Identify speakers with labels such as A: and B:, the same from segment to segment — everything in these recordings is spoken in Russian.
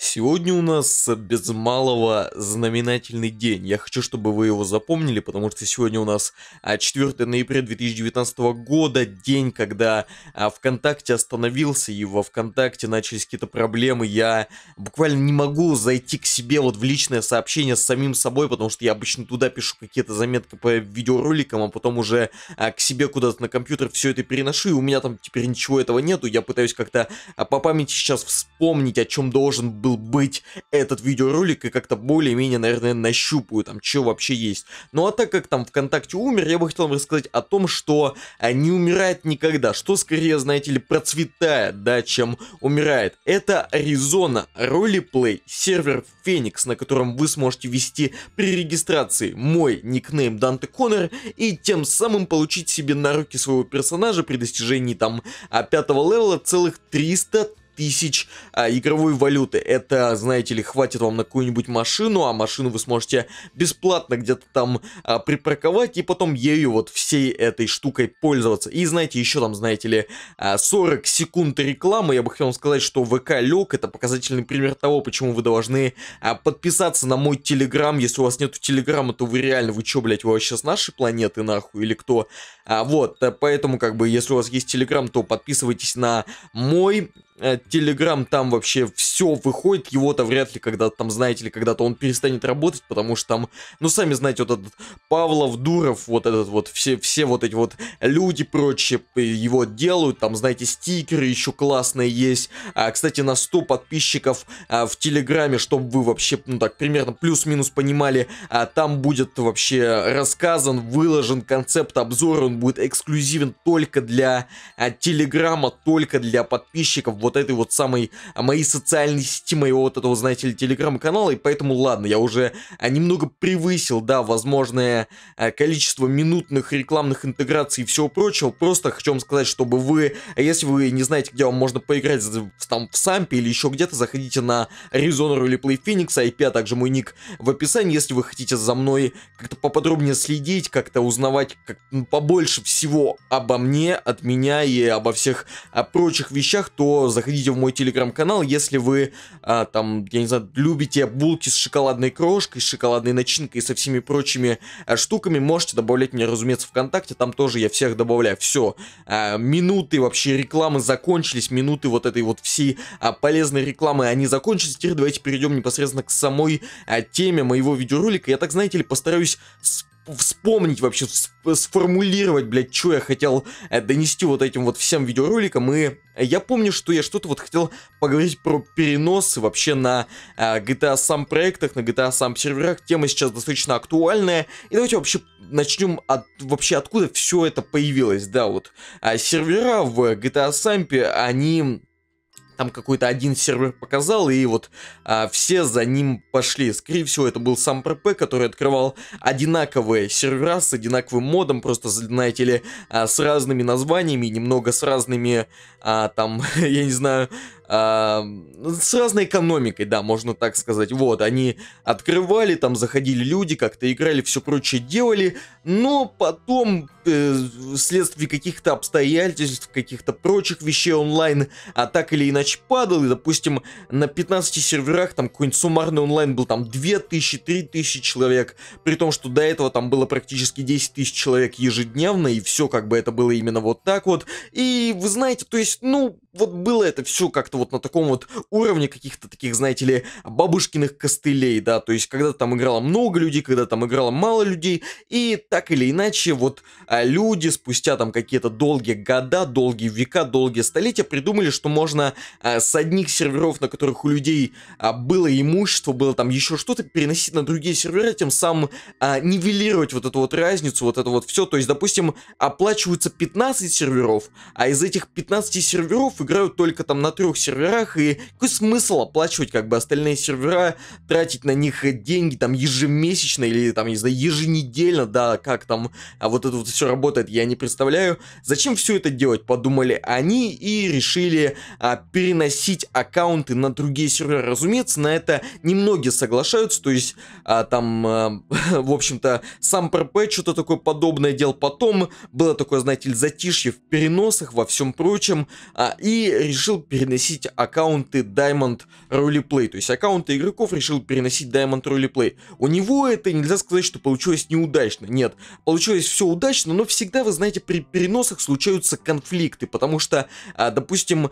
A: Сегодня у нас без малого знаменательный день. Я хочу, чтобы вы его запомнили, потому что сегодня у нас 4 а, ноября 2019 года, день, когда а, ВКонтакте остановился, и во ВКонтакте начались какие-то проблемы. Я буквально не могу зайти к себе вот в личное сообщение с самим собой, потому что я обычно туда пишу какие-то заметки по видеороликам, а потом уже а, к себе куда-то на компьютер все это переношу, и у меня там теперь ничего этого нету. Я пытаюсь как-то по памяти сейчас вспомнить, о чем должен был был быть этот видеоролик, и как-то более-менее, наверное, нащупаю там, что вообще есть. Ну а так как там ВКонтакте умер, я бы хотел вам рассказать о том, что а, не умирает никогда, что скорее, знаете ли, процветает, да, чем умирает. Это Arizona Roleplay, сервер Феникс, на котором вы сможете вести при регистрации мой никнейм Данте Коннор и тем самым получить себе на руки своего персонажа при достижении там 5 а, левела целых 300 тысяч а, игровой валюты. Это, знаете ли, хватит вам на какую-нибудь машину, а машину вы сможете бесплатно где-то там а, припарковать и потом ею вот всей этой штукой пользоваться. И знаете, еще там, знаете ли, 40 а, секунд рекламы. Я бы хотел сказать, что ВК лег. Это показательный пример того, почему вы должны а, подписаться на мой Телеграм. Если у вас нету Телеграма, то вы реально, вы чё, блядь, вы вообще с нашей планеты нахуй или кто? А, вот, э, поэтому, как бы, если у вас есть Телеграм, то подписывайтесь на мой Телеграм э, там вообще все выходит, его-то вряд ли когда-то там, знаете ли, когда-то он перестанет работать, потому что там, ну, сами знаете, вот этот Павлов, Дуров, вот этот вот, все, все вот эти вот люди прочие его делают, там, знаете, стикеры еще классные есть. А, кстати, на 100 подписчиков а, в Телеграме, чтобы вы вообще, ну, так, примерно плюс-минус понимали, а, там будет вообще рассказан, выложен концепт обзора, он будет эксклюзивен только для а, Телеграма, только для подписчиков, вот вот этой вот самой а, моей социальной сети, моего вот этого, знаете ли, телеграм-канала, и поэтому, ладно, я уже а, немного превысил, да, возможное а, количество минутных рекламных интеграций и всего прочего, просто хочу вам сказать, чтобы вы, если вы не знаете, где вам можно поиграть, там, в Сампе или еще где-то, заходите на Резонер или Play Phoenix, IP, а также мой ник в описании, если вы хотите за мной как-то поподробнее следить, как-то узнавать как, ну, побольше всего обо мне, от меня и обо всех прочих вещах, то заходите в мой телеграм-канал, если вы, а, там, я не знаю, любите булки с шоколадной крошкой, с шоколадной начинкой и со всеми прочими а, штуками, можете добавлять меня, разумеется, ВКонтакте, там тоже я всех добавляю. Все, а, минуты вообще рекламы закончились, минуты вот этой вот всей а, полезной рекламы, они закончились. Теперь давайте перейдем непосредственно к самой а, теме моего видеоролика. Я так, знаете ли, постараюсь с вспомнить вообще, сформулировать, блядь, что я хотел э, донести вот этим вот всем видеороликом. И э, я помню, что я что-то вот хотел поговорить про переносы вообще на э, GTA сам проектах, на GTA сам серверах. Тема сейчас достаточно актуальная. И давайте вообще начнем от вообще откуда все это появилось. Да, вот а сервера в GTA Сампе, они там какой-то один сервер показал, и вот а, все за ним пошли. Скорее всего, это был сам ПРП, который открывал одинаковые сервера с одинаковым модом, просто, знаете ли, а, с разными названиями, немного с разными, а, там, я не знаю, ну, с разной экономикой, да, можно так сказать. Вот, они открывали, там заходили люди, как-то играли, все прочее делали, но потом э, вследствие каких-то обстоятельств, каких-то прочих вещей онлайн, а так или иначе падал, и, допустим, на 15 серверах там какой-нибудь суммарный онлайн был там 2000, 3000 человек, при том, что до этого там было практически 10 тысяч человек ежедневно, и все как бы это было именно вот так вот. И вы знаете, то есть, ну, вот было это все как-то вот на таком вот уровне каких-то таких, знаете ли, бабушкиных костылей, да, то есть когда там играло много людей, когда там играло мало людей, и так или иначе вот а, люди спустя там какие-то долгие года, долгие века, долгие столетия придумали, что можно а, с одних серверов, на которых у людей а, было имущество, было там еще что-то, переносить на другие серверы, тем самым нивелировать вот эту вот разницу, вот это вот все, то есть, допустим, оплачиваются 15 серверов, а из этих 15 серверов играют только там на трех серверах, и какой смысл оплачивать как бы остальные сервера, тратить на них э, деньги там ежемесячно или там, не знаю, еженедельно, да, как там, а вот это вот все работает, я не представляю. Зачем все это делать, подумали они и решили а, переносить аккаунты на другие серверы Разумеется, на это немногие соглашаются, то есть а, там, а, в общем-то, сам ПРП что-то такое подобное делал потом, было такое, знаете ли, затишье в переносах, во всем прочем, а, и решил переносить аккаунты Diamond Roleplay. То есть аккаунты игроков решил переносить Diamond Roleplay. У него это нельзя сказать, что получилось неудачно. Нет, получилось все удачно, но всегда, вы знаете, при переносах случаются конфликты, потому что, а, допустим,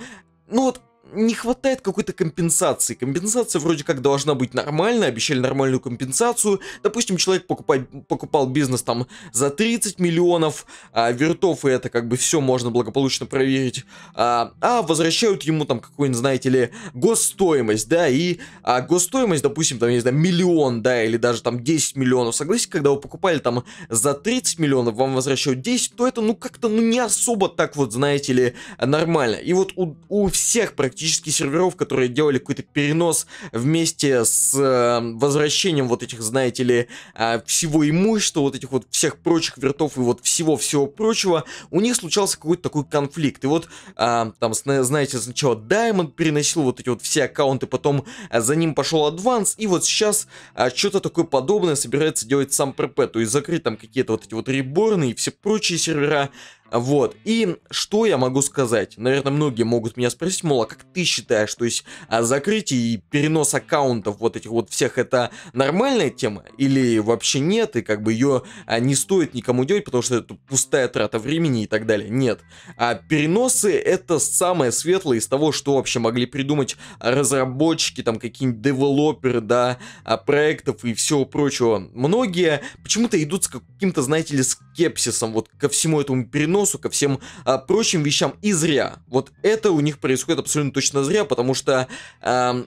A: ну вот не хватает какой-то компенсации. Компенсация вроде как должна быть нормальная, обещали нормальную компенсацию. Допустим, человек покупай, покупал бизнес там за 30 миллионов а, вертов, и это как бы все можно благополучно проверить. А, а возвращают ему там какую-нибудь, знаете ли, госстоимость, да, и а, госстоимость, допустим, там, я не знаю, миллион, да, или даже там 10 миллионов. Согласитесь, когда вы покупали там за 30 миллионов, вам возвращают 10, то это, ну, как-то, ну, не особо так вот, знаете ли, нормально. И вот у, у всех практически практически серверов, которые делали какой-то перенос вместе с эм, возвращением вот этих, знаете ли, э, всего имущества, вот этих вот всех прочих вертов и вот всего-всего прочего, у них случался какой-то такой конфликт. И вот эм, там, знаете, сначала Diamond переносил вот эти вот все аккаунты, потом э, за ним пошел Advance, и вот сейчас э, что-то такое подобное собирается делать сам Перпету и закрыть там какие-то вот эти вот реборны и все прочие сервера, вот. И что я могу сказать? Наверное, многие могут меня спросить, мол, а как ты считаешь, то есть а, закрытие и перенос аккаунтов вот этих вот всех, это нормальная тема или вообще нет, и как бы ее а, не стоит никому делать, потому что это пустая трата времени и так далее? Нет. А переносы это самое светлое из того, что вообще могли придумать разработчики, там какие-нибудь девелоперы, да, а, проектов и всего прочего. Многие почему-то идут с каким-то, знаете ли, скепсисом вот ко всему этому переносу, кино, сука, всем а, прочим вещам и зря. Вот это у них происходит абсолютно точно зря, потому что... А,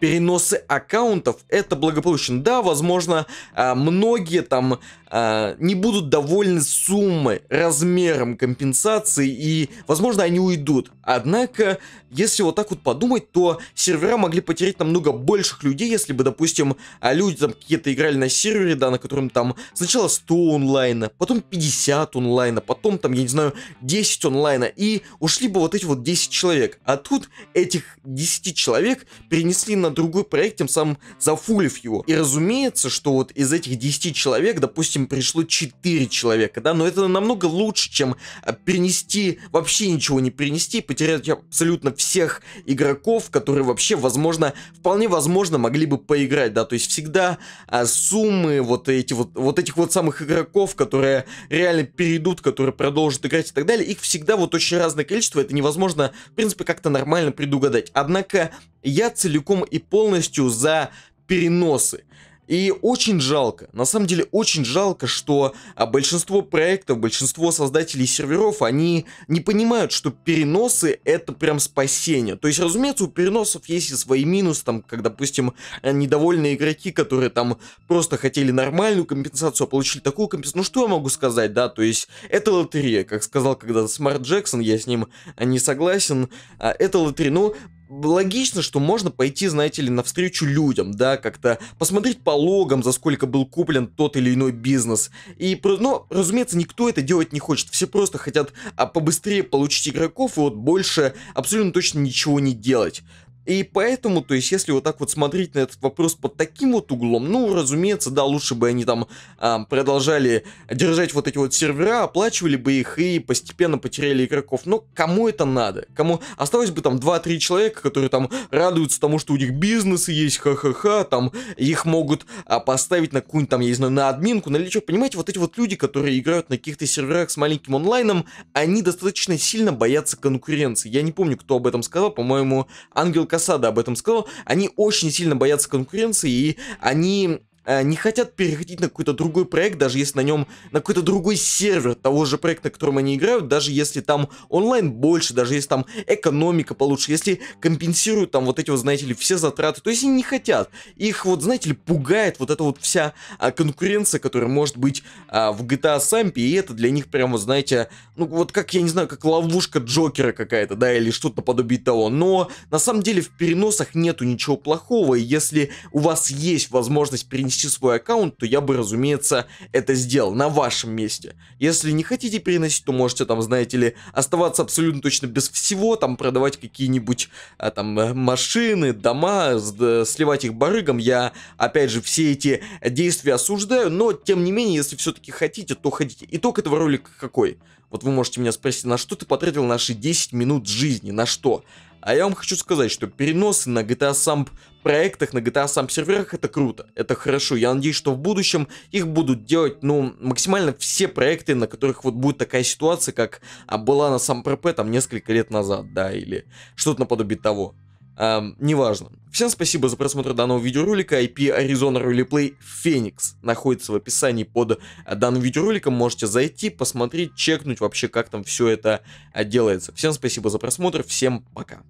A: переносы аккаунтов это благополучно. Да, возможно, а, многие там а, не будут довольны суммой, размером компенсации, и, возможно, они уйдут. Однако, если вот так вот подумать, то сервера могли потерять намного больших людей, если бы, допустим, а, люди там какие-то играли на сервере, да, на котором там сначала 100 онлайна, потом 50 онлайна, потом там, я не знаю, 10 онлайна, и ушли бы вот эти вот 10 человек. А тут этих 10 человек перенесли на другой проект, тем самым зафулив его. И разумеется, что вот из этих 10 человек, допустим, допустим, пришло 4 человека, да, но это намного лучше, чем а, перенести, вообще ничего не перенести, потерять абсолютно всех игроков, которые вообще, возможно, вполне возможно могли бы поиграть, да, то есть всегда а, суммы вот, эти, вот, вот этих вот самых игроков, которые реально перейдут, которые продолжат играть и так далее, их всегда вот очень разное количество, это невозможно, в принципе, как-то нормально предугадать. Однако я целиком и полностью за переносы. И очень жалко, на самом деле очень жалко, что а, большинство проектов, большинство создателей серверов, они не понимают, что переносы это прям спасение. То есть, разумеется, у переносов есть и свои минусы, там, как, допустим, э, недовольные игроки, которые там просто хотели нормальную компенсацию, а получили такую компенсацию. Ну что я могу сказать, да, то есть это лотерея, как сказал когда Смарт Джексон, я с ним э, не согласен, А это лотерея. ну логично, что можно пойти, знаете ли, навстречу людям, да, как-то посмотреть по логам, за сколько был куплен тот или иной бизнес. И, ну, разумеется, никто это делать не хочет. Все просто хотят а, побыстрее получить игроков и вот больше абсолютно точно ничего не делать. И поэтому, то есть, если вот так вот смотреть на этот вопрос под таким вот углом, ну, разумеется, да, лучше бы они там э, продолжали держать вот эти вот сервера, оплачивали бы их и постепенно потеряли игроков. Но кому это надо? Кому осталось бы там 2-3 человека, которые там радуются тому, что у них бизнесы есть, ха-ха-ха, там их могут а, поставить на какую-нибудь там, я не знаю, на админку, на лечо. Понимаете, вот эти вот люди, которые играют на каких-то серверах с маленьким онлайном, они достаточно сильно боятся конкуренции. Я не помню, кто об этом сказал, по-моему, Ангел Кас Касада об этом сказал, они очень сильно боятся конкуренции, и они Э, не хотят переходить на какой-то другой проект, даже если на нем, на какой-то другой сервер того же проекта, на котором они играют, даже если там онлайн больше, даже если там экономика получше, если компенсируют там вот эти вот, знаете ли, все затраты, то есть они не хотят. Их вот, знаете ли, пугает вот эта вот вся а, конкуренция, которая может быть а, в GTA Сампе, и это для них прямо, знаете, ну вот как, я не знаю, как ловушка Джокера какая-то, да, или что-то подобие того, но на самом деле в переносах нету ничего плохого, и если у вас есть возможность перенести перенести свой аккаунт, то я бы, разумеется, это сделал на вашем месте. Если не хотите переносить, то можете там, знаете ли, оставаться абсолютно точно без всего, там продавать какие-нибудь а, там э, машины, дома, сливать их барыгам. Я, опять же, все эти действия осуждаю, но, тем не менее, если все-таки хотите, то хотите. Итог этого ролика какой? Вот вы можете меня спросить, на что ты потратил наши 10 минут жизни, на что? А я вам хочу сказать, что переносы на GTA Samp проектах, на GTA Samp серверах это круто, это хорошо. Я надеюсь, что в будущем их будут делать, ну, максимально все проекты, на которых вот будет такая ситуация, как а, была на Самп РП там несколько лет назад, да, или что-то наподобие того. Эм, неважно. Всем спасибо за просмотр данного видеоролика. IP Arizona Roleplay Phoenix находится в описании под а, данным видеороликом. Можете зайти, посмотреть, чекнуть вообще, как там все это а, делается. Всем спасибо за просмотр. Всем пока.